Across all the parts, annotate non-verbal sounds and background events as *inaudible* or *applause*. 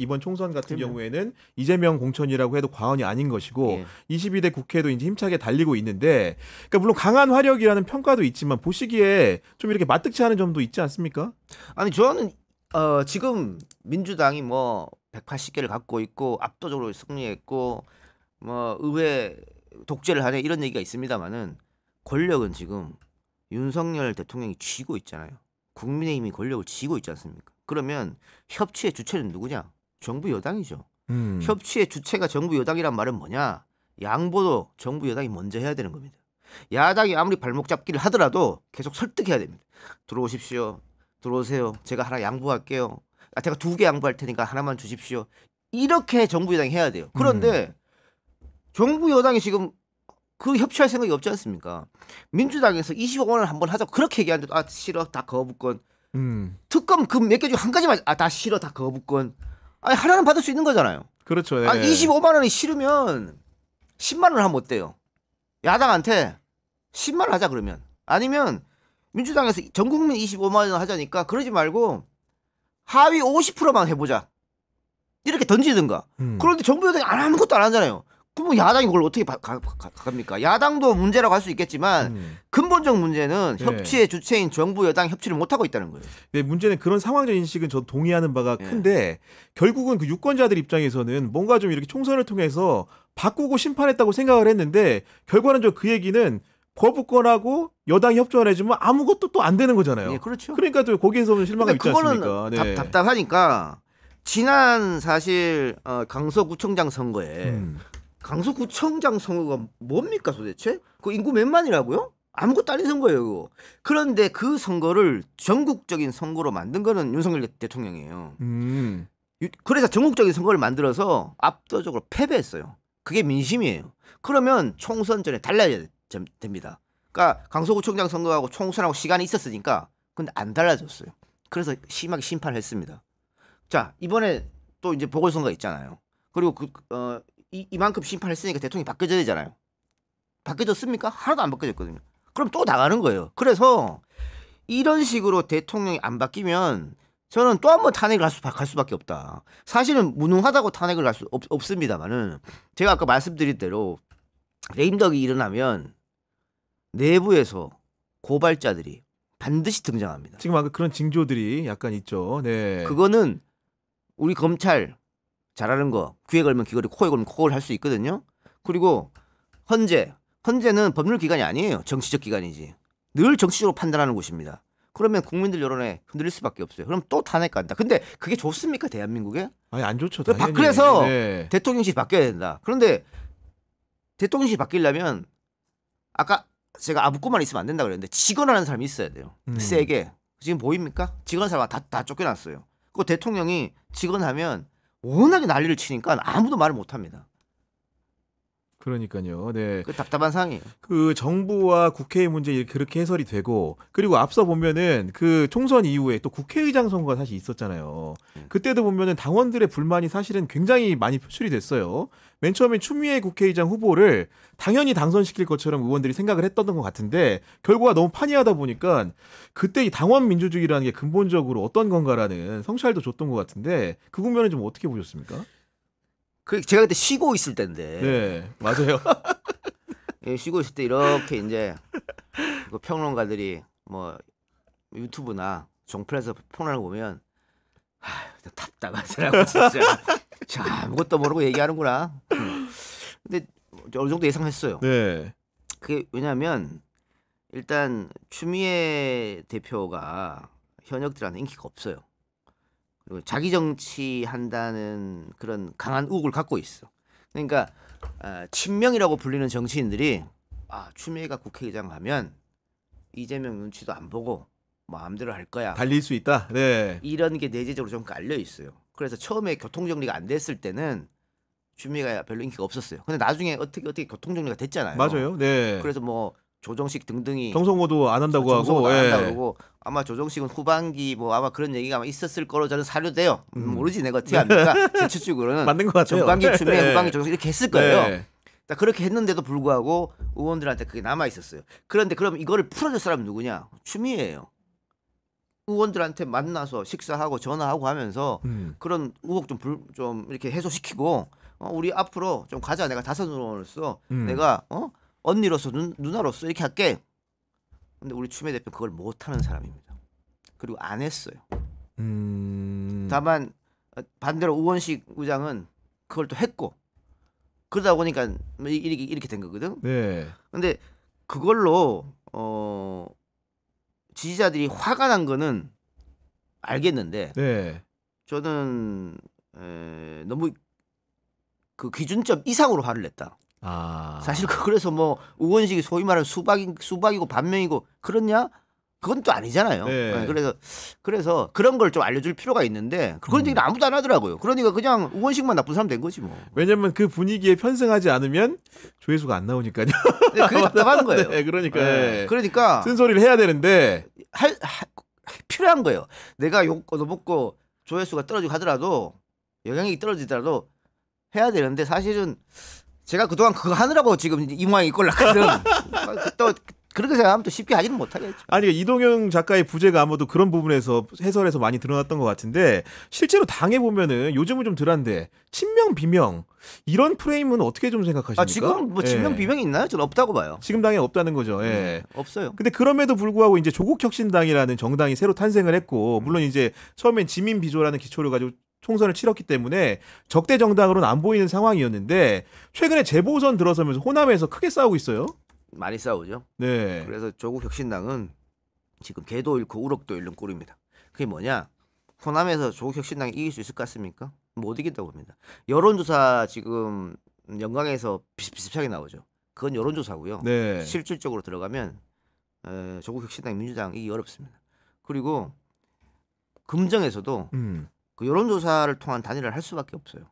이번 총선 같은 그러면. 경우에는 이재명 공천이라고 해도 과언이 아닌 것이고 예. 22대 국회도 이제 힘차게 달리고 있는데 그러니까 물론 강한 화력이라는 평가도 있지만 보시기에 좀 이렇게 마뜩치 않은 점도 있지 않습니까? 아니 저는 어, 지금 민주당이 뭐 180개를 갖고 있고 압도적으로 승리했고 뭐 의회 독재를 하네 이런 얘기가 있습니다만은 권력은 지금 윤석열 대통령이 쥐고 있잖아요. 국민의힘이 권력을 쥐고 있지 않습니까? 그러면 협치의 주체는 누구냐? 정부 여당이죠. 음. 협치의 주체가 정부 여당이란 말은 뭐냐? 양보도 정부 여당이 먼저 해야 되는 겁니다. 야당이 아무리 발목 잡기를 하더라도 계속 설득해야 됩니다. 들어오십시오. 들어오세요. 제가 하나 양보할게요. 아, 제가 두 개 양보할 테니까 하나만 주십시오. 이렇게 정부 여당이 해야 돼요. 그런데 음. 정부 여당이 지금 그 협치할 생각이 없지 않습니까? 민주당에서 20억 원을 한번 하자 그렇게 얘기하는데 아 싫어 다 거부권. 음. 특검 그 몇개 중한 가지만 아 다 싫어 다 거부권. 아니 하나는 받을 수 있는 거잖아요. 그렇죠. 예. 아 25만 원이 싫으면 10만 원 하면 어때요? 야당한테 10만 원 하자 그러면 아니면 민주당에서 전 국민 25만 원 하자니까 그러지 말고 하위 50%만 해보자. 이렇게 던지든가. 음. 그런데 정부 여당이 안 하는 것도 안 하잖아요. 그럼 야당이 그걸 어떻게 가, 가, 가, 갑니까? 야당도 문제라고 할 수 있겠지만 음. 근본적 문제는 네. 협치의 주체인 정부 여당 협치를 못하고 있다는 거예요. 네, 문제는 그런 상황적 인식은 저 동의하는 바가 네. 큰데 결국은 그 유권자들 입장에서는 뭔가 좀 이렇게 총선을 통해서 바꾸고 심판했다고 생각을 했는데 결과는 저 그 얘기는 거부권하고 여당이 협조 안 해주면 아무것도 또 안 되는 거잖아요. 네, 그렇죠. 그러니까 또 거기에서 오는 실망감 있지 않습니까? 네. 답, 답답하니까 지난 사실 어, 강서구청장 선거에 음. 강서구청장 선거가 뭡니까 도대체? 그 인구 몇만이라고요? 아무것도 아닌 선거예요. 그거. 그런데 그 선거를 전국적인 선거로 만든 거는 윤석열 대통령이에요. 음. 그래서 전국적인 선거를 만들어서 압도적으로 패배했어요. 그게 민심이에요. 그러면 총선 전에 달라야 점- 됩니다. 그러니까 강서구청장 선거하고 총선하고 시간이 있었으니까 근데 안 달라졌어요. 그래서 심하게 심판을 했습니다. 자 이번에 또 이제 보궐선거 있잖아요. 그리고 그, 어, 이, 이만큼 심판을 쓰니까 대통령이 바뀌어야 져 되잖아요. 바뀌어졌습니까? 하나도 안 바뀌어졌거든요. 그럼 또 나가는 거예요. 그래서 이런 식으로 대통령이 안 바뀌면 저는 또 한번 탄핵을 할, 수, 갈 수밖에 없다. 사실은 무능하다고 탄핵을 할 수 없습니다만은 제가 아까 말씀드린 대로 레임덕이 일어나면 내부에서 고발자들이 반드시 등장합니다. 지금 아까 그런 징조들이 약간 있죠. 네. 그거는 우리 검찰 잘하는 거 귀에 걸면 귀걸이 코에 걸면 코걸 할 수 있거든요. 그리고 헌재 헌재는 법률 기관이 아니에요. 정치적 기관이지. 늘 정치적으로 판단하는 곳입니다. 그러면 국민들 여론에 흔들릴 수밖에 없어요. 그럼 또 탄핵 간다. 근데 그게 좋습니까 대한민국에? 아니 안 좋죠. 그 당연히. 그래서 네. 대통령실 바뀌어야 된다. 그런데 대통령실 바뀌려면 아까 제가 아무것만 있으면 안 된다 그랬는데 직원하는 사람이 있어야 돼요. 음. 세게 지금 보입니까? 직원 사람 다, 다 쫓겨났어요. 그 대통령이 직원하면 워낙에 난리를 치니까 아무도 말을 못합니다. 그러니까요. 네. 그 답답한 상황이에요. 그 정부와 국회의 문제 그렇게 해설이 되고 그리고 앞서 보면은 그 총선 이후에 또 국회의장 선거가 사실 있었잖아요. 네. 그때도 보면은 당원들의 불만이 사실은 굉장히 많이 표출이 됐어요. 맨 처음에 추미애 국회의장 후보를 당연히 당선시킬 것처럼 의원들이 생각을 했던 것 같은데 결과가 너무 판이하다 보니까 그때 이 당원 민주주의라는 게 근본적으로 어떤 건가라는 성찰도 줬던 것 같은데 그 국면은 좀 어떻게 보셨습니까? 그 제가 그때 쉬고 있을 때인데. 네, 맞아요. *laughs* 예, 쉬고 있을 때 이렇게 이제 그 평론가들이 뭐 유튜브나 종편에서 평론을 보면 아, 답답한 하라고 진짜. 자, *laughs* 아무것도 모르고 얘기하는구나. 음. 근데 뭐 어느 정도 예상했어요. 네. 그게 왜냐하면 일단 추미애 대표가 현역들한테 인기가 없어요. 자기 정치한다는 그런 강한 의혹을 갖고 있어. 그러니까 아, 친명이라고 불리는 정치인들이 아 추미애가 국회의장 하면 이재명 눈치도 안 보고 마음대로 할 거야. 달릴 수 있다. 네. 이런 게 내재적으로 좀 깔려 있어요. 그래서 처음에 교통 정리가 안 됐을 때는 추미애가 별로 인기가 없었어요. 근데 나중에 어떻게 어떻게 교통 정리가 됐잖아요. 맞아요. 네. 그래서 뭐 조정식 등등이 정성호도 안 예. 한다고 하고 안 한다고 예. 그러고 아마 조정식은 후반기 뭐 아마 그런 얘기가 아마 있었을 거로 저는 사료돼요. 음, 음. 모르지 내가 어떻게 합니까? *laughs* 제 추측으로는 맞는 것 같아요. 전반기 쯤에 *laughs* 예. 후반기 조정식 이렇게 했을 거예요. 예. 그렇게 했는데도 불구하고 의원들한테 그게 남아 있었어요. 그런데 그럼 이거를 풀어줄 사람이 누구냐? 추미애예요. 의원들한테 만나서 식사하고 전화하고 하면서 음. 그런 의혹 좀, 불, 좀 이렇게 해소시키고 어, 우리 앞으로 좀 가자. 내가 다섯 의원으로서 음. 내가 어 언니로서 누, 누나로서 이렇게 할게. 근데 우리 추미애 대표 그걸 못하는 사람입니다. 그리고 안 했어요. 음... 다만 어, 반대로 우원식 의장은 그걸 또 했고 그러다 보니까 뭐 이렇게 이렇게 된 거거든. 네. 근데 그걸로 어 지지자들이 화가 난 거는 알겠는데 네. 저는 에, 너무 그 기준점 이상으로 화를 냈다. 아. 사실 그 그래서 뭐 우원식이 소위 말하는 수박이 수박이고 반면이고 그렇냐? 그건 또 아니잖아요. 네. 네 그래서 그래서 그런 걸 좀 알려줄 필요가 있는데 그런 얘기를 음. 아무도 안 하더라고요. 그러니까 그냥 우원식만 나쁜 사람 된 거지 뭐. 왜냐면 그 분위기에 편승하지 않으면 조회수가 안 나오니까요. 네, 그게 답답한 거예요. *laughs* 네, 그러니까. 네, 네. 그러니까 쓴소리를 해야 되는데 할, 할, 필요한 거예요. 내가 욕 얻어먹고 조회수가 떨어지고 하더라도 영향이 떨어지더라도 해야 되는데 사실은 제가 그동안 그거 하느라고 지금 이 모양이 꼴락거든. 또 그렇게 생각하면 또 쉽게 하지는 못하겠죠. 아니 그러니까 이동영 작가의 부재가 아무도 그런 부분에서 해설에서 많이 드러났던 것 같은데 실제로 당해 보면은 요즘은 좀 덜한데 친명 비명 이런 프레임은 어떻게 좀 생각하십니까? 아, 지금 뭐 친명 예. 비명이 있나요? 저는 없다고 봐요. 지금 당에 없다는 거죠. 예. 네, 없어요. 근데 그럼에도 불구하고 이제 조국혁신당이라는 정당이 새로 탄생을 했고 물론 이제 처음엔 지민 비조라는 기초를 가지고 총선을 치렀기 때문에 적대 정당으로는 안 보이는 상황이었는데 최근에 재보선 들어서면서 호남에서 크게 싸우고 있어요. 많이 싸우죠. 네. 그래서 조국 혁신당은 지금 개도 잃고 우럭도 잃는 꼴입니다. 그게 뭐냐? 호남에서 조국 혁신당이 이길 수 있을 것 같습니까? 못 이긴다고 봅니다. 여론조사 지금 영광에서 비슷비슷하게 나오죠. 그건 여론조사고요. 네. 실질적으로 들어가면 에, 어, 조국 혁신당 민주당 이 어렵습니다. 그리고 금정에서도 음. 그 여론조사를 통한 단일화를 할 수밖에 없어요.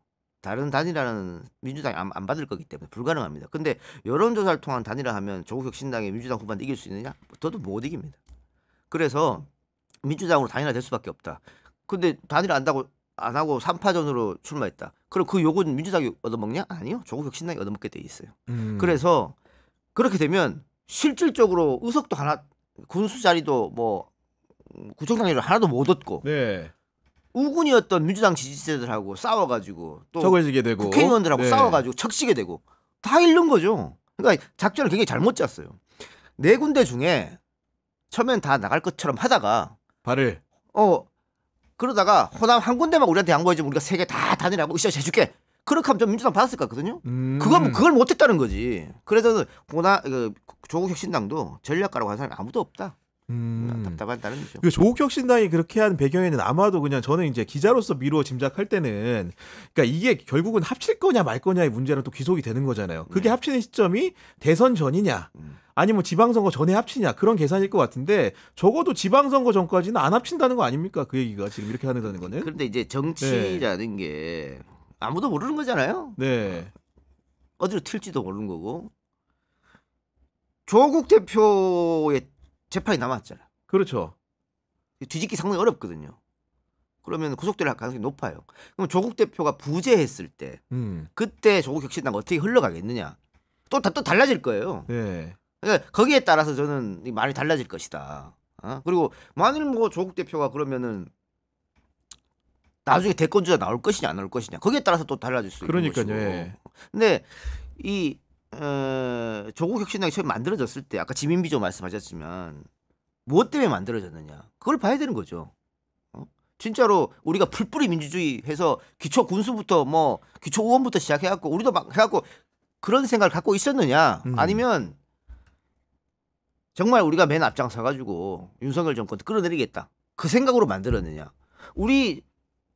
다른 단일화는 민주당이 안, 안 받을 거기 때문에 불가능합니다. 근데 여론조사를 통한 단일화하면 조국혁 신당의 민주당 후반 이길 수 있느냐? 저도 못 이깁니다. 그래서 민주당으로 단일화 될 수밖에 없다. 근데 단일화 안다고 안 하고 삼파전으로 출마했다. 그럼 그 욕은 민주당이 얻어먹냐? 아니요. 조국혁 신당이 얻어먹게 돼 있어요. 음. 그래서 그렇게 되면 실질적으로 의석도 하나 군수 자리도 뭐 구청장 자을 하나도 못 얻고 네. 우군이었던 민주당 지지세들하고 싸워가지고 또 적어지게 되고 국회의원들하고 네. 싸워가지고 척시게 되고 다 잃는 거죠. 그러니까 작전을 굉장히 잘못 짰어요. 네 군데 중에 처음엔 다 나갈 것처럼 하다가 발을 어 그러다가 호남 한 군데만 우리한테 양보해주면 우리가 세계다 다니라고 으쌰 재줄게. 그렇게 하면 좀 민주당 받았을 것 같거든요. 음. 그건 뭐 그걸 못했다는 거지. 그래서 그 호나 그, 조국 혁신당도 전략가라고 하는 사람이 아무도 없다. 음. 아, 답답한 따름이죠. 그 조국 혁신당이 그렇게 한 배경에는 아마도 그냥 저는 이제 기자로서 미루어 짐작할 때는 그러니까 이게 결국은 합칠 거냐 말 거냐의 문제는 또 귀속이 되는 거잖아요. 그게 네. 합치는 시점이 대선 전이냐 음. 아니면 지방선거 전에 합치냐 그런 계산일 것 같은데 적어도 지방선거 전까지는 안 합친다는 거 아닙니까? 그 얘기가 지금 이렇게 하는다는 거는. 그런데 이제 정치라는 네. 게 아무도 모르는 거잖아요. 네. 어디로 튈지도 모르는 거고 조국 대표의 재판이 남았잖아. 그렇죠. 뒤집기 상당히 어렵거든요. 그러면 구속될 가능성이 높아요. 그럼 조국 대표가 부재했을 때 음. 그때 조국 혁신당 어떻게 흘러가겠느냐 또또 또 달라질 거예요. 네. 그러니까 거기에 따라서 저는 많이 달라질 것이다. 어? 그리고 만일 뭐 조국 대표가 그러면은 나중에 대권주자 나올 것이냐 안 나올 것이냐 거기에 따라서 또 달라질 수 그러니까요. 것이고. 예. 근데 이 어, 조국혁신당이 처음 만들어졌을 때 아까 지민비조 말씀하셨지만 무엇 때문에 만들어졌느냐 그걸 봐야 되는 거죠. 어? 진짜로 우리가 풀뿌리 민주주의 해서 기초 군수부터 뭐 기초 의원부터 시작해갖고 우리도 막 해갖고 그런 생각을 갖고 있었느냐 음. 아니면 정말 우리가 맨 앞장 서가지고 윤석열 정권 끌어내리겠다 그 생각으로 만들었느냐 우리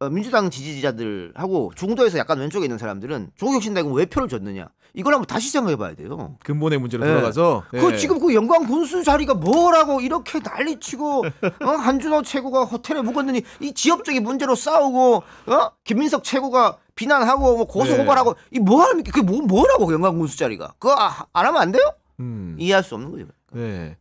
어, 민주당 지지자들하고 중도에서 약간 왼쪽에 있는 사람들은 조국혁신당이 왜 표를 줬느냐 이걸 한번 다시 생각해 봐야 돼요. 근본의 문제로 네. 예. 돌아가서 네. 그 예. 지금 그 영광 군수 자리가 뭐라고 이렇게 난리치고 어? 한준호 최고가 호텔에 묵었느니 이 지역적인 문제로 싸우고 어? 김민석 최고가 비난하고 뭐 고소 네. 고발하고 이뭐 하는 그게 뭐 뭐라고 영광 군수 자리가 그거 아, 아, 안 하면 안 돼요? 음. 이해할 수 없는 거죠. 네.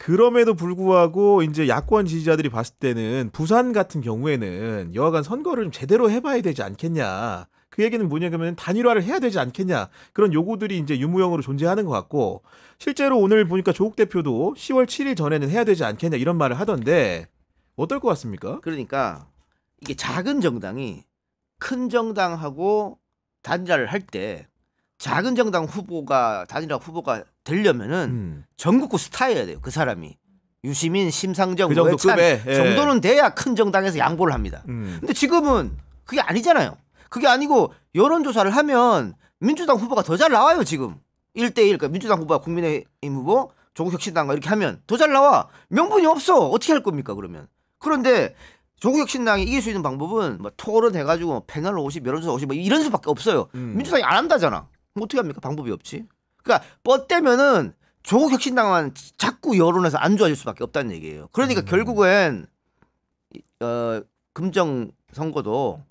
그럼에도 불구하고 이제 야권 지지자들이 봤을 때는 부산 같은 경우에는 여하간 선거를 좀 제대로 해봐야 되지 않겠냐. 그 얘기는 뭐냐면 단일화를 해야 되지 않겠냐 그런 요구들이 이제 유무형으로 존재하는 것 같고 실제로 오늘 보니까 조국 대표도 10월 7일 전에는 해야 되지 않겠냐 이런 말을 하던데 어떨 것 같습니까? 그러니까 이게 작은 정당이 큰 정당하고 단자를할때 작은 정당 후보가 단일화 후보가 되려면은 음. 전국구 스타여야 돼요. 그 사람이. 유시민, 심상정, 그 정도 급 예. 정도는 돼야 큰 정당에서 양보를 합니다. 음. 근데 지금은 그게 아니잖아요. 그게 아니고 여론조사를 하면 민주당 후보가 더 잘 나와요 지금 1대1 그러니까 민주당 후보가 국민의힘 후보 조국혁신당과 이렇게 하면 더 잘 나와 명분이 없어 어떻게 할 겁니까 그러면 그런데 조국혁신당이 이길 수 있는 방법은 뭐 토론해가지고 뭐 패널 50 여론조사 50뭐 이런 수밖에 없어요 음. 민주당이 안 한다잖아 어떻게 합니까? 방법이 없지. 그러니까 뻗대면은 조국 혁신당은 자꾸 여론에서 안 좋아질 수밖에 없다는 얘기예요. 그러니까 음. 결국엔 어, 금정 선거도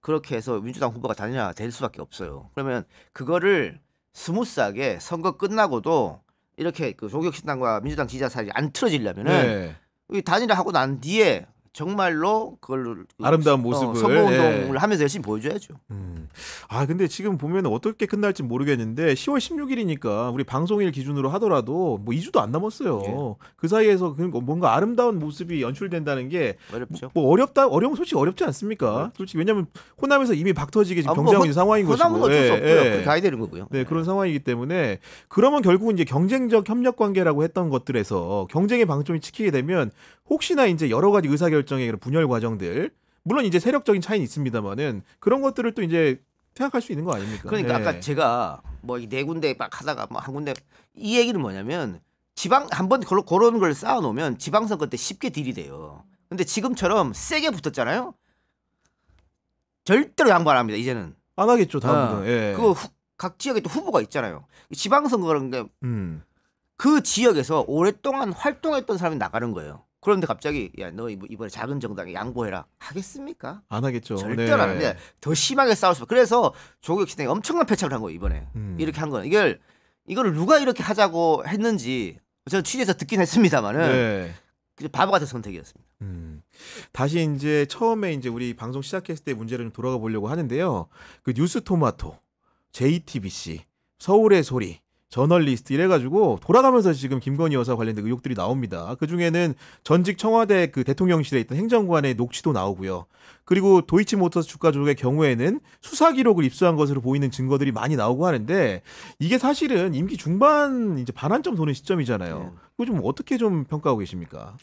그렇게 해서 민주당 후보가 다녀야 될 수밖에 없어요. 그러면 그거를 스무스하게 선거 끝나고도 이렇게 그 조국혁신당과 민주당 지지자 사이 안 틀어지려면은 네. 단일화 하고 난 뒤에 정말로 그걸 아름다운 모습을 어, 선거운동을 예. 하면서 열심히 보여줘야죠. 음. 아 근데 지금 보면 어떻게 끝날지 모르겠는데 10월 16일이니까 우리 방송일 기준으로 하더라도 뭐 2주도 안 남았어요. 예. 그 사이에서 그 뭐 뭔가 아름다운 모습이 연출된다는 게 어렵죠. 뭐 어렵다 어려운 솔직히 어렵지 않습니까? 어렵죠. 네. 솔직히 왜냐하면 호남에서 이미 박터지게 지금 아, 뭐 경쟁하고 있 상황인 것이고 호남은 어쩔 수 예, 없고요. 예. 가야 되는 거고요. 네, 네 그런 상황이기 때문에 그러면 결국 이제 경쟁적 협력 관계라고 했던 것들에서 경쟁의 방점이 찍히게 되면 혹시나 이제 여러 가지 의사결정의 분열 과정들 물론 이제 세력적인 차이는 있습니다만은 그런 것들을 또 이제 생각할 수 있는 거 아닙니까? 그러니까 네. 아까 제가 뭐이네 군데 막 하다가 뭐한 군데 이 얘기는 뭐냐면 지방 한번 그런 걸 쌓아놓으면 지방선거 때 쉽게 딜이 돼요. 근데 지금처럼 세게 붙었잖아요. 절대로 양보 안 합니다. 이제는 안 하겠죠 어. 다음부터. 아, 예. 그각 지역에 또 후보가 있잖아요. 지방선거 그런 게그 음. 그 지역에서 오랫동안 활동했던 사람이 나가는 거예요. 그런데 갑자기 야 너 이번에 작은 정당에 양보해라 하겠습니까? 안 하겠죠. 절대 네. 안 합니다. 더 심하게 싸울 수밖에. 그래서 조국 시대에 엄청난 패착을 한 거예요 이번에 음. 이렇게 한 거는 이걸 이걸 누가 이렇게 하자고 했는지 저는 취재에서 듣긴 했습니다만은 네. 바보 같은 선택이었습니다. 음. 다시 이제 처음에 이제 우리 방송 시작했을 때 문제를 좀 돌아가 보려고 하는데요. 그 뉴스 토마토, JTBC, 서울의 소리 저널리스트 이래가지고 돌아가면서 지금 김건희 여사 관련된 의혹들이 나옵니다. 그 중에는 전직 청와대 그 대통령실에 있던 행정관의 녹취도 나오고요. 그리고 도이치모터스 주가 조작의 경우에는 수사 기록을 입수한 것으로 보이는 증거들이 많이 나오고 하는데 이게 사실은 임기 중반 이제 반환점 도는 시점이잖아요. 네. 그거 좀 어떻게 좀 평가하고 계십니까?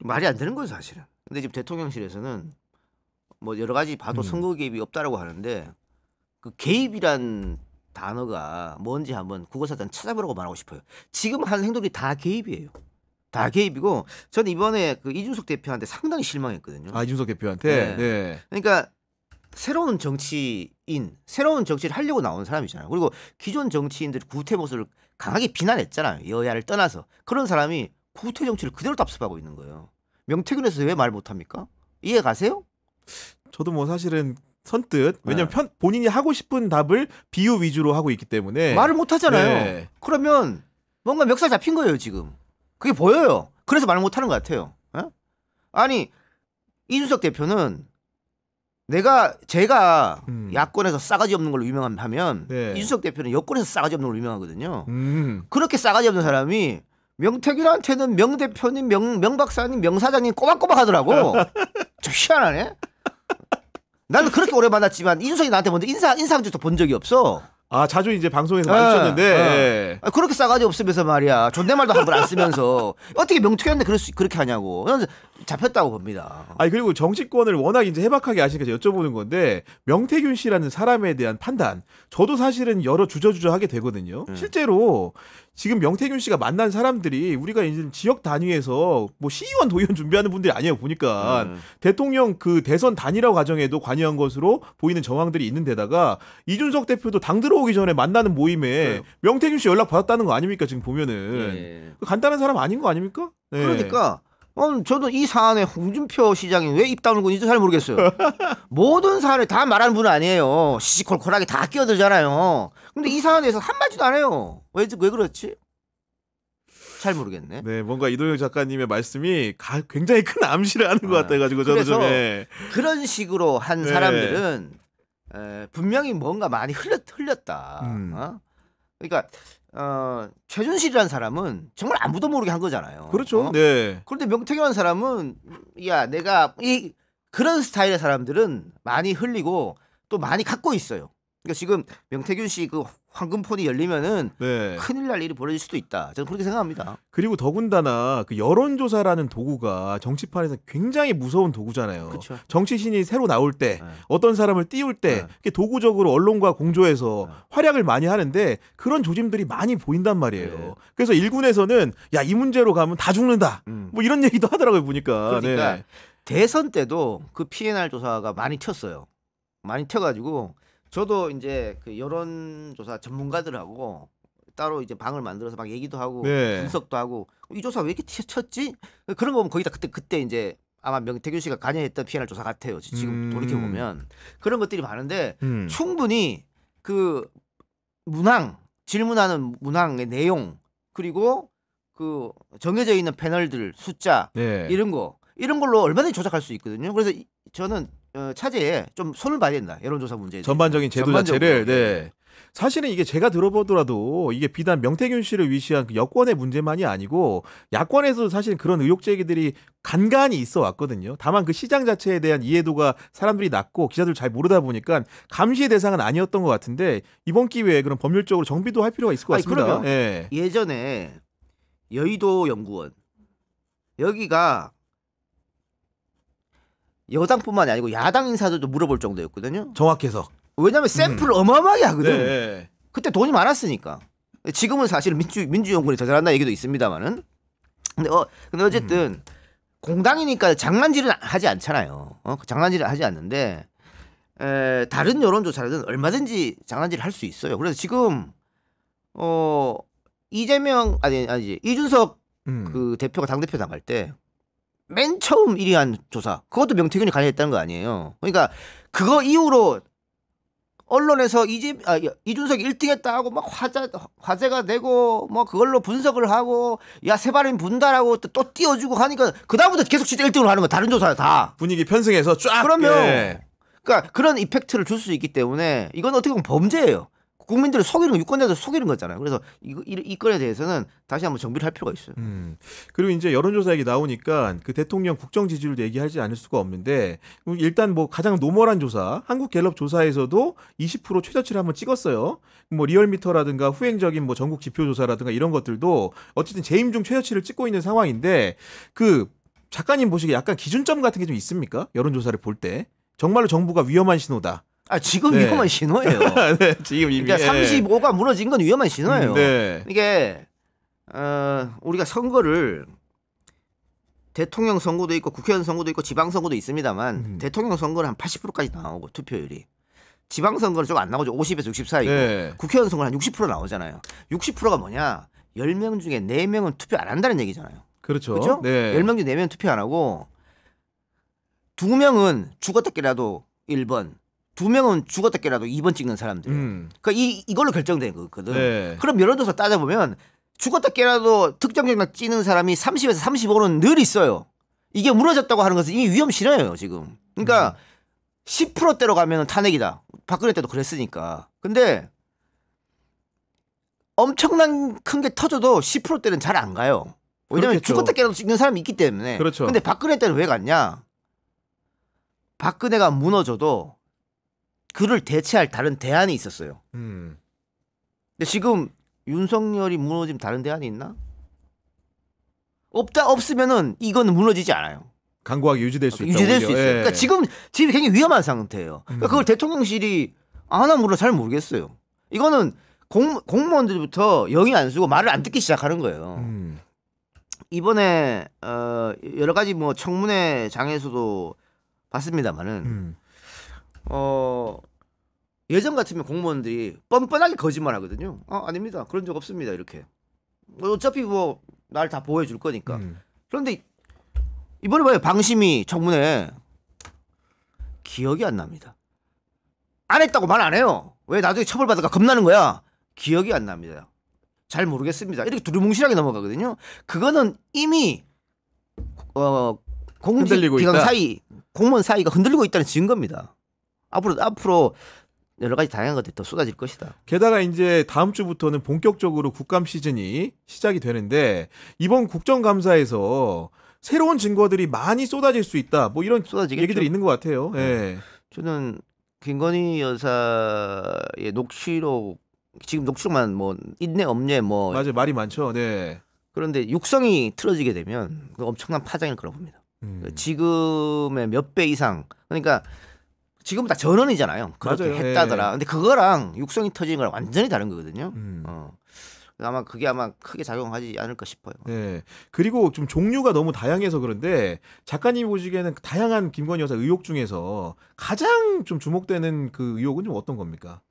말이 안 되는 거예요 사실은. 근데 지금 대통령실에서는 뭐 여러 가지 봐도 음. 선거 개입이 없다라고 하는데 그 개입이란 단어가 뭔지 한번 국어사전 찾아보라고 말하고 싶어요. 지금 하는 행동이다 개입이에요. 다 개입이고 저는 이번에 그 이준석 대표한테 상당히 실망했거든요. 아 이준석 대표한테. 네. 네. 그러니까 새로운 정치인, 새로운 정치를 하려고 나온 사람이잖아요. 그리고 기존 정치인들이 구태 모습을 강하게 비난했잖아요. 여야를 떠나서 그런 사람이 구태 정치를 그대로 답습하고 있는 거예요. 명태균에서 왜 말 못합니까? 이해 가세요? 저도 뭐 사실은 선뜻 네. 왜냐면 네. 본인이 하고 싶은 답을 비유 위주로 하고 있기 때문에 말을 못 하잖아요. 네. 그러면 뭔가 멱살 잡힌 거예요 지금. 그게 보여요. 그래서 말을 못 하는 것 같아요. 에? 예? 아니 이준석 대표는 내가 제가 음. 야권에서 싸가지 없는 걸로 유명하면 네. 이준석 대표는 여권에서 싸가지 없는 걸로 유명하거든요. 음. 그렇게 싸가지 없는 사람이 명태균한테는 명 대표님, 명, 명 박사님, 명 사장님 꼬박꼬박 하더라고. *laughs* 좀 희한하네. 나는 그렇게 오래 만났지만 인성이 나한테 먼저 인사 인사한 적도 본 적이 없어. 아 자주 이제 방송에서 마주쳤는데 예, 예. 예. 아, 그렇게 싸가지 없으면서 말이야 존댓말도 한번안 쓰면서 어떻게 명태였는데 그럴 수 그렇게 하냐고 잡혔다고 봅니다. 아니 그리고 정치권을 워낙 이제 해박하게 아시니까 여쭤보는 건데 명태균 씨라는 사람에 대한 판단 저도 사실은 여러 주저주저하게 되거든요. 음. 실제로 지금 명태균 씨가 만난 사람들이 우리가 이제 지역 단위에서 뭐 시의원 도의원 준비하는 분들이 아니에요 보니까 음. 대통령 그 대선 단일화 과정에도 관여한 것으로 보이는 정황들이 있는 데다가 이준석 대표도 당 들어오기 전에 만나는 모임에 그 명태균 씨 연락 받았다는 거 아닙니까 지금 보면은 예. 예. 그 간단한 사람 아닌 거 아닙니까? 네. 그러니까 음, 저도 이 사안에 홍준표 시장이 왜 입 다물고 있는지 잘 모르겠어요. *laughs* 모든 사안을 다 말하는 분은 아니에요. 시시콜콜하게 다 끼어들잖아요. 근데 이 사안에서 한마디도 안 해요. 왜, 왜 그렇지? 잘 모르겠네. 네, 뭔가 이동영 작가님의 말씀이 가, 굉장히 큰 암시를 하는 것 아, 같아가지고 저도 좀 예. 그런 식으로 한 네. 사람들은 에, 분명히 뭔가 많이 흘렸, 흘렸다. 음. 어? 그러니까 어, 최준실이라는 사람은 정말 아무도 모르게 한 거잖아요. 그렇죠. 어? 네. 그런데 명태균이라는 사람은 야 내가 이 그런 스타일의 사람들은 많이 흘리고 또 많이 갖고 있어요. 그러니까 지금 명태균 씨그 황금폰이 열리면은 네. 큰일 날 일이 벌어질 수도 있다. 저는 그렇게 생각합니다. 그리고 더군다나 그 여론조사라는 도구가 정치판에서 굉장히 무서운 도구잖아요. 그쵸. 정치신이 새로 나올 때 네. 어떤 사람을 띄울 때 네. 도구적으로 언론과 공조해서 네. 활약을 많이 하는데 그런 조짐들이 많이 보인단 말이에요. 네. 그래서 일군에서는 야 이 문제로 가면 다 죽는다. 음. 뭐 이런 얘기도 하더라고요 보니까. 그러니까 네. 대선 때도 그 PNR 조사가 많이 튀었어요. 많이 튀어가지고 저도 이제 그 여론조사 전문가들하고 따로 이제 방을 만들어서 막 얘기도 하고 네. 분석도 하고 이 조사 왜 이렇게 쳤지? 그런 거 보면 거의다 그때 그때 이제 아마 명태균 씨가 관여했던 피해날 조사 같아요. 지금 음. 돌이켜 보면 그런 것들이 많은데 음. 충분히 그 문항 질문하는 문항의 내용 그리고 그 정해져 있는 패널들 숫자 네. 이런 거 이런 걸로 얼마든지 조작할 수 있거든요. 그래서 저는 어, 차제에 좀 손을 봐야 된다. 여론조사 문제. 에 전반적인 제도 전반적으로. 자체를 네. 사실은 이게 제가 들어보더라도 이게 비단 명태균 씨를 위시한 그 여권의 문제만이 아니고 야권에서도 사실 그런 의혹 제기들이 간간히 있어 왔거든요. 다만 그 시장 자체에 대한 이해도가 사람들이 낮고 기자들 잘 모르다 보니까 감시 대상은 아니었던 것 같은데 이번 기회에 그런 법률적으로 정비도 할 필요가 있을 것 같습니다. 그러면 예. 예전에 여의도 연구원 여기가 여당뿐만이 아니고 야당 인사들도 물어볼 정도였거든요. 정확해서. 왜냐하면 샘플을 음. 어마어마하게 하거든. 네, 네. 그때 돈이 많았으니까. 지금은 사실 민주 민주연구원이 더 잘한다 얘기도 있습니다만은. 근데 어 근데 어쨌든 음. 공당이니까 장난질은 하지 않잖아요. 어? 그 장난질을 하지 않는데 에, 다른 여론조사든 얼마든지 장난질을 할 수 있어요. 그래서 지금 어 이재명 아니 아니지 이준석 음. 그 대표가 당 대표 나갈 때맨 처음 1위 한 조사. 그것도 명태균이 관여했다는 거 아니에요. 그러니까 그거 이후로 언론에서 이집 아, 이준석 1등했다 하고 막 화자 화제가 되고 뭐 그걸로 분석을 하고 야 세바람이 분다라고 또, 또 띄워주고 하니까 그 다음부터 계속 진짜 1등으로 하는 거 다른 조사 다 분위기 편승해서 쫙 그러면 예. 그러니까 그런 이펙트를 줄 수 있기 때문에 이건 어떻게 보면 범죄예요. 국민들을 속이는 유권자들 속이는 거잖아요. 그래서 이, 이, 이 건에 대해서는 다시 한번 정비를 할 필요가 있어요. 음. 그리고 이제 여론조사 얘기 나오니까 그 대통령 국정 지지율 얘기하지 않을 수가 없는데 일단 뭐 가장 노멀한 조사 한국갤럽 조사에서도 20% 최저치를 한번 찍었어요. 뭐 리얼미터라든가 후행적인 뭐 전국 지표조사라든가 이런 것들도 어쨌든 재임 중 최저치를 찍고 있는 상황인데 그 작가님 보시기에 약간 기준점 같은 게 좀 있습니까? 여론조사를 볼 때 정말로 정부가 위험한 신호다. 아 지금 네. 위험한 신호예요. *laughs* 네, 지금 이미 그러니까 35가 예. 무너진 건 위험한 신호예요. 음, 네. 이게 어, 우리가 선거를 대통령 선거도 있고 국회의원 선거도 있고 지방 선거도 있습니다만 음. 대통령 선거는 한 80%까지 나오고 투표율이 지방 선거는 좀안 나오죠. 50에서 6 4이고 네. 국회의원 선거는 한 60% 나오잖아요. 60%가 뭐냐? 10명 중에 4명은 투표 안 한다는 얘기잖아요. 그렇죠. 그렇죠? 네. 10명 중에 4명은 투표 안 하고 2명은 죽었다 깨라도 1번 두 명은 죽었다 깨라도 2번 찍는 사람들. 음. 그러니까 이 이걸로 결정된 거거든. 네. 그럼 예를 들어서 따져보면 죽었다 깨라도 특정 정당 찍는 사람이 30에서 35는 늘 있어요. 이게 무너졌다고 하는 것은 이미 위험 실현예요 지금. 그러니까 음. 10%대로 가면 탄핵이다. 박근혜 때도 그랬으니까. 근데 엄청난 큰 게 터져도 10%대는 잘 안 가요. 왜냐면 하 죽었다 깨라도 찍는 사람이 있기 때문에. 그렇죠. 근데 박근혜 때는 왜 갔냐? 박근혜가 무너져도 그를 대체할 다른 대안이 있었어요. 음. 근데 지금 윤석열이 무너지면 다른 대안이 있나? 없다 없으면은 이건 무너지지 않아요. 강구하게 유지될 수 있다. 유지될 오히려. 수 있어요. 그러니까 예. 그러니까 지금 지금 굉장히 위험한 상태예요. 그러니까 그걸 음. 대통령실이 안나 물어 잘 모르겠어요. 이거는 공, 공무원들부터 영이 안 쓰고 말을 안 듣기 시작하는 거예요. 음. 이번에 어, 여러 가지 뭐 청문회 장에서도 봤습니다만은 음. 어 예전 같으면 공무원들이 뻔뻔하게 거짓말하거든요. 아 어, 아닙니다. 그런 적 없습니다. 이렇게 뭐 어차피 뭐 날 다 보호해줄 거니까. 음. 그런데 이번에 봐요 방심이 청문회 기억이 안 납니다. 안 했다고 말 안 해요. 왜 나중에 처벌받을까 겁나는 거야. 기억이 안 납니다. 잘 모르겠습니다. 이렇게 두루뭉실하게 넘어가거든요. 그거는 이미 어 공직 기관 사이 공무원 사이가 흔들리고 있다는 증거입니다. 앞으로 앞으로 여러 가지 다양한 것들이 더 쏟아질 것이다. 게다가 이제 다음 주부터는 본격적으로 국감 시즌이 시작이 되는데 이번 국정감사에서 새로운 증거들이 많이 쏟아질 수 있다. 뭐 이런 쏟아지겠죠? 얘기들이 있는 것 같아요. 네. 예. 저는 김건희 여사의 녹취록 지금 녹취록만 뭐 있네 없네 뭐맞아 말이 많죠. 네. 그런데 육성이 틀어지게 되면 그 엄청난 파장일 거라고 봅니다. 음. 지금의 몇 배 이상 그러니까 지금 다 전원이잖아요. 그렇게 맞아요. 했다더라. 예. 근데 그거랑 육성이 터진 거랑 완전히 다른 거거든요. 음. 어. 아마 그게 아마 크게 작용하지 않을까 싶어요. 네. 그리고 좀 종류가 너무 다양해서 그런데 작가님 보시기에는 다양한 김건희 여사 의혹 중에서 가장 좀 주목되는 그 의혹은 좀 어떤 겁니까?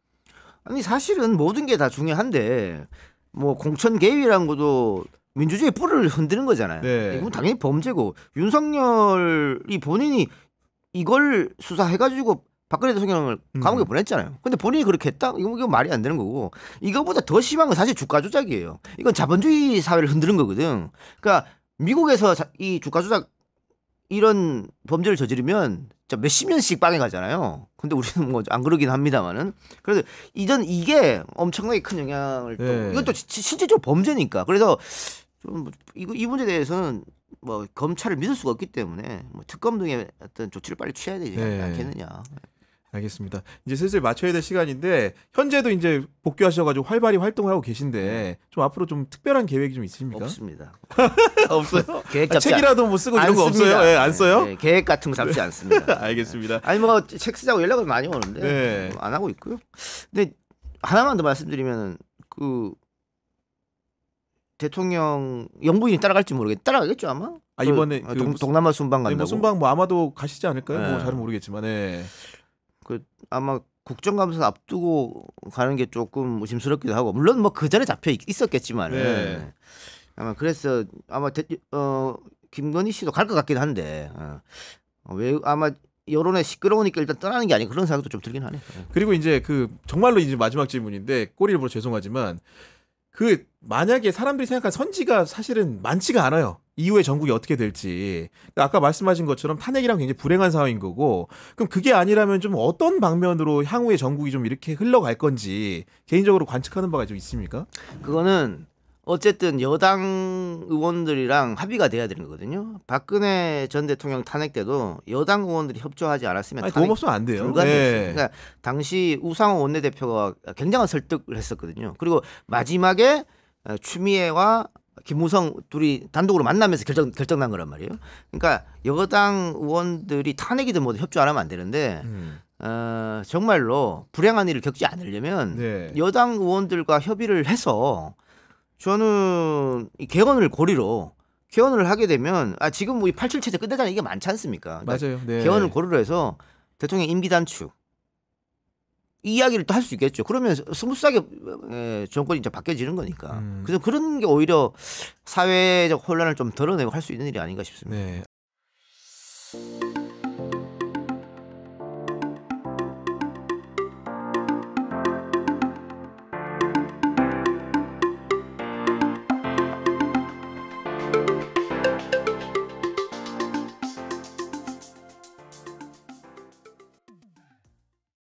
아니 사실은 모든 게 다 중요한데 뭐 공천 개입이라는 것도 민주주의 의 뿔을 흔드는 거잖아요. 네. 이건 당연히 범죄고 윤석열이 본인이 이걸 수사해가지고 박근혜 대통령을 음. 감옥에 음. 보냈잖아요. 근데 본인이 그렇게 했다? 이거, 이거 말이 안 되는 거고. 이거보다 더 심한 건 사실 주가 조작이에요. 이건 자본주의 사회를 흔드는 거거든. 그러니까 미국에서 이 주가 조작 이런 범죄를 저지르면 몇십 년씩 빵에 가잖아요. 근데 우리는 뭐 안 그러긴 합니다만은. 그래서 이전 이게 엄청나게 큰 영향을 또 네. 이것도 실제적으로 범죄니까. 그래서 좀 이, 이 문제에 대해서는 뭐 검찰을 믿을 수가 없기 때문에 뭐 특검 등의 어떤 조치를 빨리 취해야 되지 네. 않겠느냐. 알겠습니다. 이제 슬슬 맞춰야 될 시간인데 현재도 이제 복귀하셔가지고 활발히 활동을 하고 계신데 네. 좀 앞으로 좀 특별한 계획이 좀 있으십니까? 없습니다. *laughs* 없어요. 계획 잡지 아, 책이라도 뭐 쓰고 이런 거니다 없어요? 예, 안 써요? 네, 네, 계획 같은 거 잡지 네. 않습니다. *laughs* 알겠습니다. 아니 뭐책 쓰자고 연락을 많이 오는데 네. 뭐 안 하고 있고요. 근데 하나만 더 말씀드리면은 그 대통령 영부인이 따라갈지 모르겠. 따라가겠죠 아마. 아 그 이번에 그, 그 동, 남아 순방 뭐 간다고. 뭐 순방 뭐 아마도 가시지 않을까요? 뭐 네. 뭐잘 모르겠지만. 네. 그 아마 국정감사 앞두고 가는 게 조금 의심스럽기도 하고 물론 뭐 그 전에 잡혀 있었겠지만 네. 아마 그래서 아마 대, 어 김건희 씨도 갈 것 같긴 한데 어, 어 왜 아마 여론에 시끄러우니까 일단 떠나는 게 아닌 그런 생각도 좀 들긴 하네. 예. 그리고 이제 그 정말로 이제 마지막 질문인데 꼬리를 보러 죄송하지만 그 만약에 사람들이 생각한 선지가 사실은 많지가 않아요. 이후에 전국이 어떻게 될지. 그러니까 아까 말씀하신 것처럼 탄핵이랑 굉장히 불행한 상황인 거고, 그럼 그게 아니라면 좀 어떤 방면으로 향후에 전국이 좀 이렇게 흘러갈 건지 개인적으로 관측하는 바가 좀 있습니까? 그거는 어쨌든 여당 의원들이랑 합의가 돼야 되는 거거든요. 박근혜 전 대통령 탄핵 때도 여당 의원들이 협조하지 않았으면 아니, 탄핵 없으면 안 돼요. 네. 그러니까 당시 우상호 원내대표가 굉장한 설득을 했었거든요. 그리고 마지막에 어, 추미애와 김무성 둘이 단독으로 만나면서 결정 결정난 거란 말이에요. 그러니까 여당 의원들이 탄핵이든 뭐든 협조 안 하면 안 되는데 음. 어, 정말로 불행한 일을 겪지 않으려면 네. 여당 의원들과 협의를 해서 저는 이 개헌을 고리로 개헌을 하게 되면 아 지금 뭐이 87 체제 끝내자는 이게 많지 않습니까? 니까 그러니까 맞아요. 네. 개헌을 고리로 해서 대통령 임기 단축 이 이야기를 또 할 수 있겠죠. 그러면 스무스하게 예, 정권이 이제 바뀌어지는 거니까. 음. 그래서 그런 게 오히려 사회적 혼란을 좀 덜어내고 할 수 있는 일이 아닌가 싶습니다. 네.